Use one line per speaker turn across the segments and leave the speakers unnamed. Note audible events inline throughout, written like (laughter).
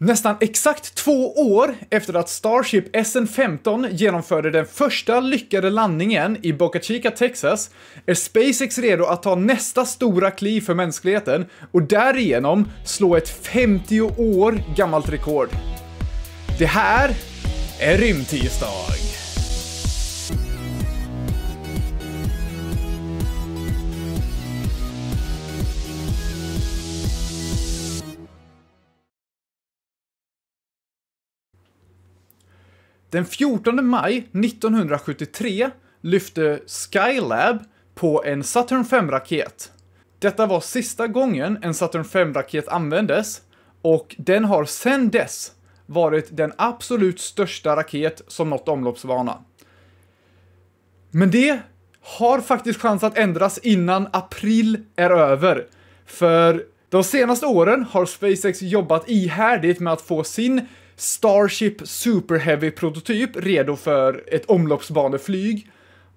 Nästan exakt två år efter att Starship SN-15 genomförde den första lyckade landningen i Boca Chica, Texas, är SpaceX redo att ta nästa stora kliv för mänskligheten och därigenom slå ett 50 år gammalt rekord. Det här är Rymdtisdag! Den 14 maj 1973 lyfte Skylab på en Saturn 5-raket. Detta var sista gången en Saturn 5-raket användes och den har sedan dess varit den absolut största raket som nått omloppsbana. Men det har faktiskt chans att ändras innan april är över. För de senaste åren har SpaceX jobbat ihärdigt med att få sin Starship Super Heavy-prototyp redo för ett omloppsbaneflyg.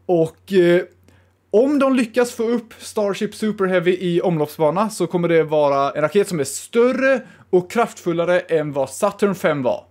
Och eh, om de lyckas få upp Starship Super Heavy i omloppsbana så kommer det vara en raket som är större och kraftfullare än vad Saturn 5 var.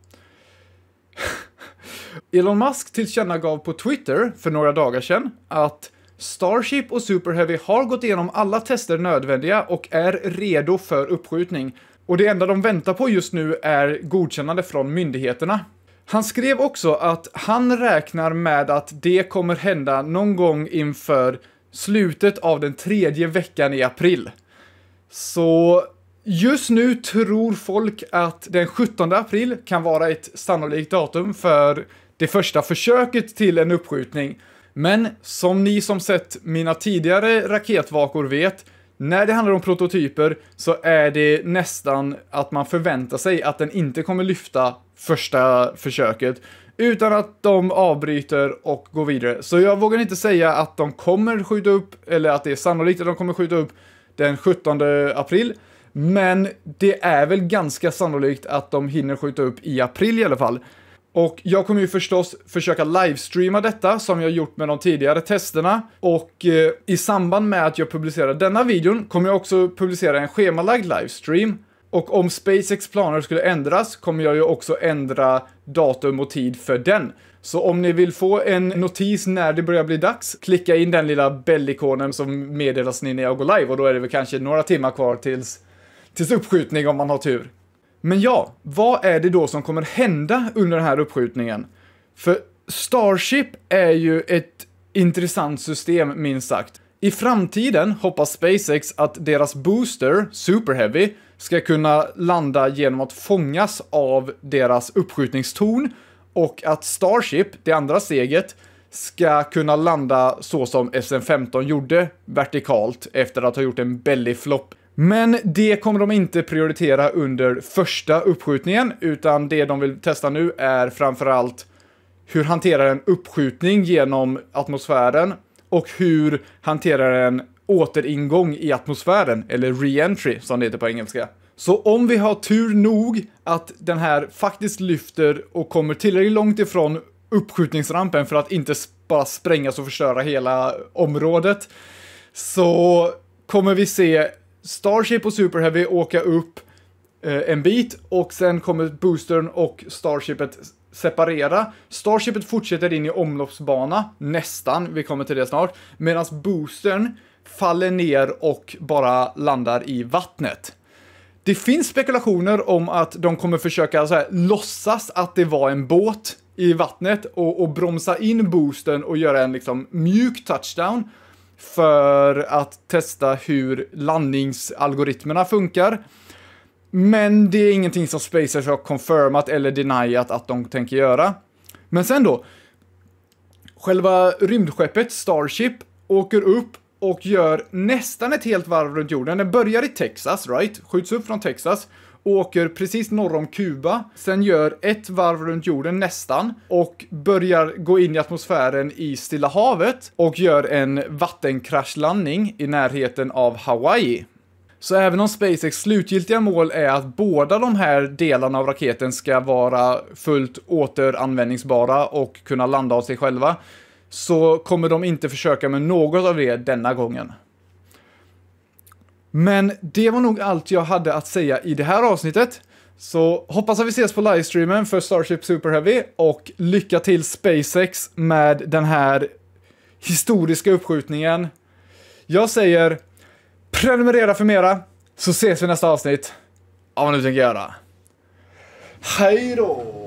(laughs) Elon Musk tillkännagav på Twitter för några dagar sedan att Starship och Super Heavy har gått igenom alla tester nödvändiga och är redo för uppskjutning. Och det enda de väntar på just nu är godkännande från myndigheterna. Han skrev också att han räknar med att det kommer hända någon gång inför slutet av den tredje veckan i april. Så just nu tror folk att den 17 april kan vara ett sannolikt datum för det första försöket till en uppskjutning. Men som ni som sett mina tidigare raketvakor vet när det handlar om prototyper så är det nästan att man förväntar sig att den inte kommer lyfta första försöket utan att de avbryter och går vidare. Så jag vågar inte säga att de kommer skjuta upp, eller att det är sannolikt att de kommer skjuta upp den 17 april. Men det är väl ganska sannolikt att de hinner skjuta upp i april i alla fall. Och jag kommer ju förstås försöka livestreama detta som jag gjort med de tidigare testerna och eh, i samband med att jag publicerar denna videon kommer jag också publicera en schemalagd livestream och om SpaceX planer skulle ändras kommer jag ju också ändra datum och tid för den. Så om ni vill få en notis när det börjar bli dags, klicka in den lilla bellikonen som meddelas ni när jag går live och då är det väl kanske några timmar kvar tills, tills uppskjutning om man har tur. Men ja, vad är det då som kommer hända under den här uppskjutningen? För Starship är ju ett intressant system, minst sagt. I framtiden hoppas SpaceX att deras booster, Super Heavy, ska kunna landa genom att fångas av deras uppskjutningstorn och att Starship, det andra steget, ska kunna landa så som SN15 gjorde vertikalt efter att ha gjort en belly flop men det kommer de inte prioritera under första uppskjutningen, utan det de vill testa nu är framförallt hur hanterar en uppskjutning genom atmosfären och hur hanterar en återingång i atmosfären, eller re-entry som det heter på engelska. Så om vi har tur nog att den här faktiskt lyfter och kommer tillräckligt långt ifrån uppskjutningsrampen för att inte bara sprängas och förstöra hela området, så kommer vi se Starship och Super Heavy åka upp eh, en bit och sen kommer boostern och Starshipet separera. Starshipet fortsätter in i omloppsbana, nästan, vi kommer till det snart, medan boostern faller ner och bara landar i vattnet. Det finns spekulationer om att de kommer försöka så här, låtsas att det var en båt i vattnet och, och bromsa in boosten och göra en liksom mjuk touchdown för att testa hur landningsalgoritmerna funkar. Men det är ingenting som SpaceX har confirmat eller deniat att de tänker göra. Men sen då, själva rymdskeppet Starship åker upp och gör nästan ett helt varv runt jorden. Den börjar i Texas, right? Skjuts upp från Texas åker precis norr om Kuba, sen gör ett varv runt jorden nästan och börjar gå in i atmosfären i Stilla havet och gör en vattenkraschlandning i närheten av Hawaii. Så även om SpaceX slutgiltiga mål är att båda de här delarna av raketen ska vara fullt återanvändningsbara och kunna landa av sig själva, så kommer de inte försöka med något av det denna gången. Men det var nog allt jag hade att säga i det här avsnittet. Så hoppas att vi ses på livestreamen för Starship Super Heavy och lycka till SpaceX med den här historiska uppskjutningen. Jag säger prenumerera för mera så ses vi nästa avsnitt av vad nu tänker göra. Hej då!